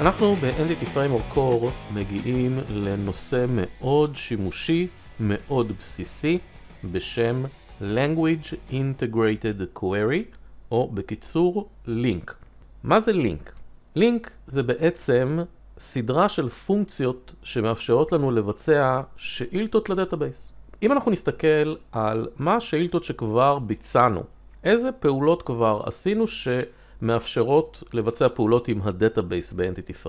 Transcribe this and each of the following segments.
אנחנו ב-Entity Framework Core מגיעים לנושא מאוד שימושי, מאוד בסיסי, בשם Language Integrated Query, או בקיצור לינק. מה זה לינק? לינק זה בעצם סדרה של פונקציות שמאפשרות לנו לבצע שאילתות לדאטאבייס. אם אנחנו נסתכל על מה השאילתות שכבר ביצענו, איזה פעולות כבר עשינו ש... מאפשרות לבצע פעולות עם הדאטאבייס באנטיטי entity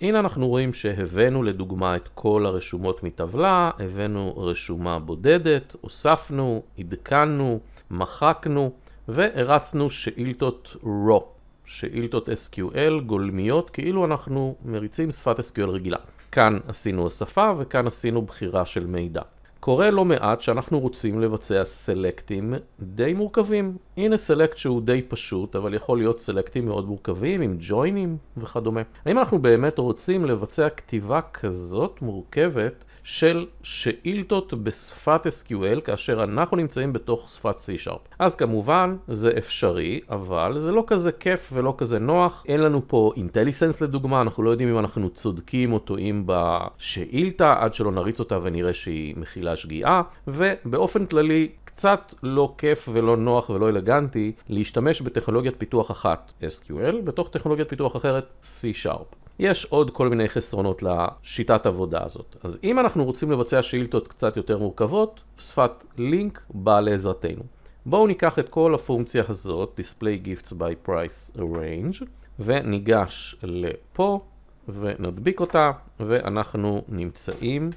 הנה אנחנו רואים שהבאנו לדוגמה את כל הרשומות מטבלה, הבאנו רשומה בודדת, הוספנו, עדכנו, מחקנו והרצנו שאילתות RAW, שאילתות SQL גולמיות, כאילו אנחנו מריצים שפת SQL רגילה. כאן עשינו הוספה וכאן עשינו בחירה של מידע. קורה לא מעט שאנחנו רוצים לבצע סלקטים די מורכבים. הנה סלקט שהוא די פשוט, אבל יכול להיות סלקטים מאוד מורכבים, עם ג'וינים וכדומה. האם אנחנו באמת רוצים לבצע כתיבה כזאת מורכבת של שאילתות בשפת SQL, כאשר אנחנו נמצאים בתוך שפת C-Sharp? אז כמובן, זה אפשרי, אבל זה לא כזה כיף ולא כזה נוח. אין לנו פה אינטליסנס לדוגמה, אנחנו לא יודעים אם אנחנו צודקים או טועים בשאילתה, עד שלא נריץ אותה ונראה שהיא מכילה שגיאה, ובאופן כללי, קצת לא כיף ולא נוח ולא אלגנטי. אלגנטי להשתמש בטכנולוגיית פיתוח אחת SQL בתוך טכנולוגיית פיתוח אחרת C-Sharp. יש עוד כל מיני חסרונות לשיטת עבודה הזאת. אז אם אנחנו רוצים לבצע שאילתות קצת יותר מורכבות, שפת לינק באה לעזרתנו. בואו ניקח את כל הפונקציה הזאת, display gifts by price range, וניגש לפה ונדביק אותה, ואנחנו נמצאים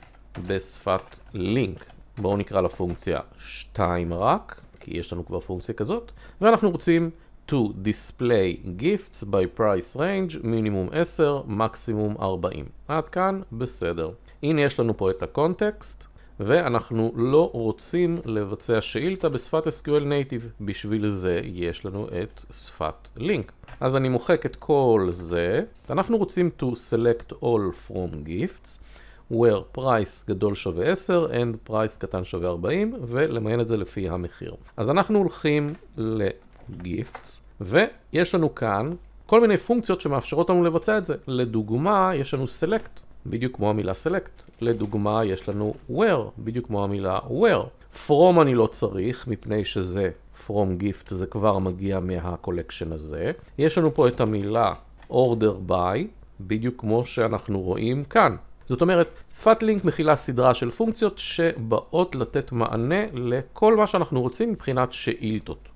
בשפת לינק. בואו נקרא לפונקציה 2 רק, כי יש לנו כבר פונקציה כזאת, ואנחנו רוצים to display gifts by price range, מינימום 10, מקסימום 40. עד כאן בסדר. הנה יש לנו פה את הקונטקסט, ואנחנו לא רוצים לבצע שאילתה בשפת SQL Native. בשביל זה יש לנו את שפת לינק. אז אני מוחק את כל זה. אנחנו רוצים to select all from gifts. where price גדול שווה 10 and price קטן שווה 40 ולמיין את זה לפי המחיר. אז אנחנו הולכים ל-gifts ויש לנו כאן כל מיני פונקציות שמאפשרות לנו לבצע את זה. לדוגמה, יש לנו select, בדיוק כמו המילה select. לדוגמה, יש לנו where, בדיוק כמו המילה where. From אני לא צריך, מפני שזה From Gifts, זה כבר מגיע מהקולקשן הזה. יש לנו פה את המילה Order by, בדיוק כמו שאנחנו רואים כאן. זאת אומרת, שפת לינק מכילה סדרה של פונקציות שבאות לתת מענה לכל מה שאנחנו רוצים מבחינת שאילתות.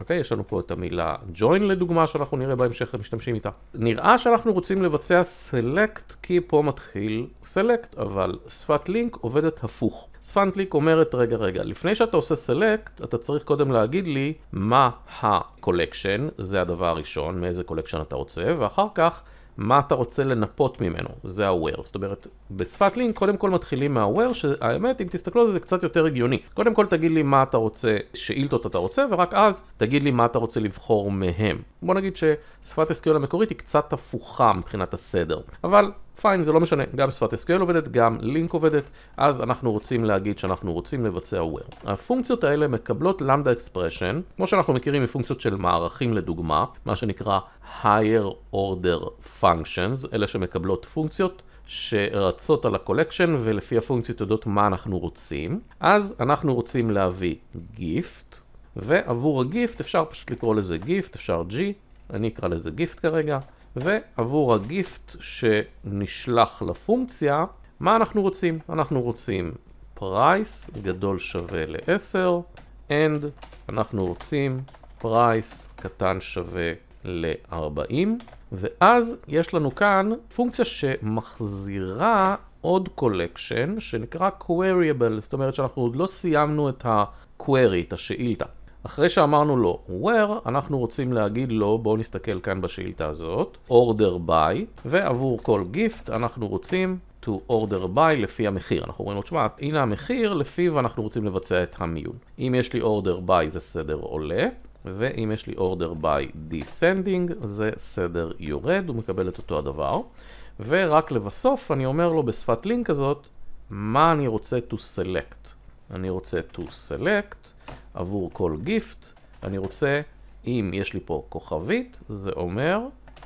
אוקיי? יש לנו פה את המילה join לדוגמה שאנחנו נראה בהמשך משתמשים איתה. נראה שאנחנו רוצים לבצע select כי פה מתחיל select, אבל שפת לינק עובדת הפוך. שפת לינק אומרת, רגע רגע, לפני שאתה עושה select, אתה צריך קודם להגיד לי מה ה-collection, זה הדבר הראשון, מאיזה collection אתה רוצה, ואחר כך מה אתה רוצה לנפות ממנו, זה ה ware זאת אומרת, בשפת לינק קודם כל מתחילים מה ware שהאמת, אם תסתכלו על זה, זה קצת יותר הגיוני. קודם כל תגיד לי מה אתה רוצה, שאילתות אתה רוצה, ורק אז תגיד לי מה אתה רוצה לבחור מהם. בוא נגיד ששפת SQL המקורית היא קצת הפוכה מבחינת הסדר, אבל פיין, זה לא משנה, גם שפת SQL עובדת, גם לינק עובדת, אז אנחנו רוצים להגיד שאנחנו רוצים לבצע where. הפונקציות האלה מקבלות למדה אקספרשן, כמו שאנחנו מכירים מפונקציות של מערכים לדוגמה, מה שנקרא higher order functions, אלה שמקבלות פונקציות. שרצות על הקולקשן ולפי הפונקציות יודעות מה אנחנו רוצים. אז אנחנו רוצים להביא גיפט ועבור הגיפט אפשר פשוט לקרוא לזה גיפט אפשר g, אני אקרא לזה גיפט כרגע, ועבור הגיפט שנשלח לפונקציה, מה אנחנו רוצים? אנחנו רוצים price גדול שווה ל-10, and אנחנו רוצים price קטן שווה ל-40, ואז יש לנו כאן פונקציה שמחזירה עוד קולקשן שנקרא queryable, זאת אומרת שאנחנו עוד לא סיימנו את ה-query, את השאילתה. אחרי שאמרנו לו לא, where, אנחנו רוצים להגיד לו, לא, בואו נסתכל כאן בשאילתה הזאת, order by, ועבור כל gift אנחנו רוצים to order by לפי המחיר. אנחנו אומרים לו, תשמע, הנה המחיר, לפיו אנחנו רוצים לבצע את המיון. אם יש לי order by זה סדר עולה, ואם יש לי order by descending זה סדר יורד, הוא מקבל את אותו הדבר. ורק לבסוף אני אומר לו בשפת לינק הזאת, מה אני רוצה to select. אני רוצה to select עבור כל גיפט. אני רוצה, אם יש לי פה כוכבית, זה אומר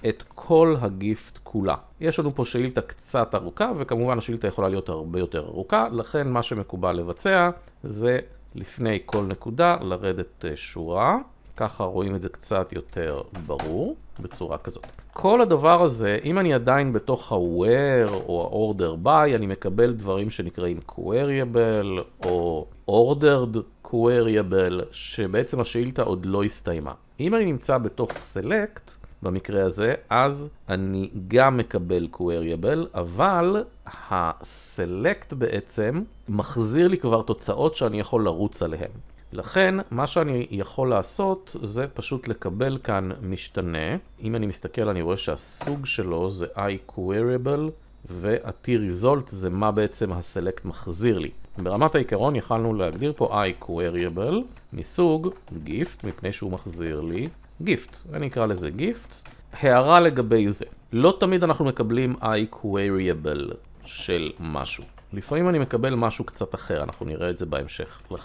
את כל הגיפט כולה. יש לנו פה שאילתה קצת ארוכה, וכמובן השאילתה יכולה להיות הרבה יותר ארוכה, לכן מה שמקובל לבצע זה לפני כל נקודה לרדת אה, שורה. ככה רואים את זה קצת יותר ברור, בצורה כזאת. כל הדבר הזה, אם אני עדיין בתוך ה ware או ה-order by, אני מקבל דברים שנקראים queryable או ordered, queryable, שבעצם השאילתה עוד לא הסתיימה. אם אני נמצא בתוך select, במקרה הזה, אז אני גם מקבל queryable, אבל ה-select בעצם מחזיר לי כבר תוצאות שאני יכול לרוץ עליהן. לכן, מה שאני יכול לעשות זה פשוט לקבל כאן משתנה. אם אני מסתכל, אני רואה שהסוג שלו זה iQueryable, וה-T-Result זה מה בעצם ה-Select מחזיר לי. ברמת העיקרון יכלנו להגדיר פה i queryable מסוג gift, מפני שהוא מחזיר לי gift. אני אקרא לזה gifts. הערה לגבי זה, לא תמיד אנחנו מקבלים i queryable של משהו. לפעמים אני מקבל משהו קצת אחר, אנחנו נראה את זה בהמשך. לכן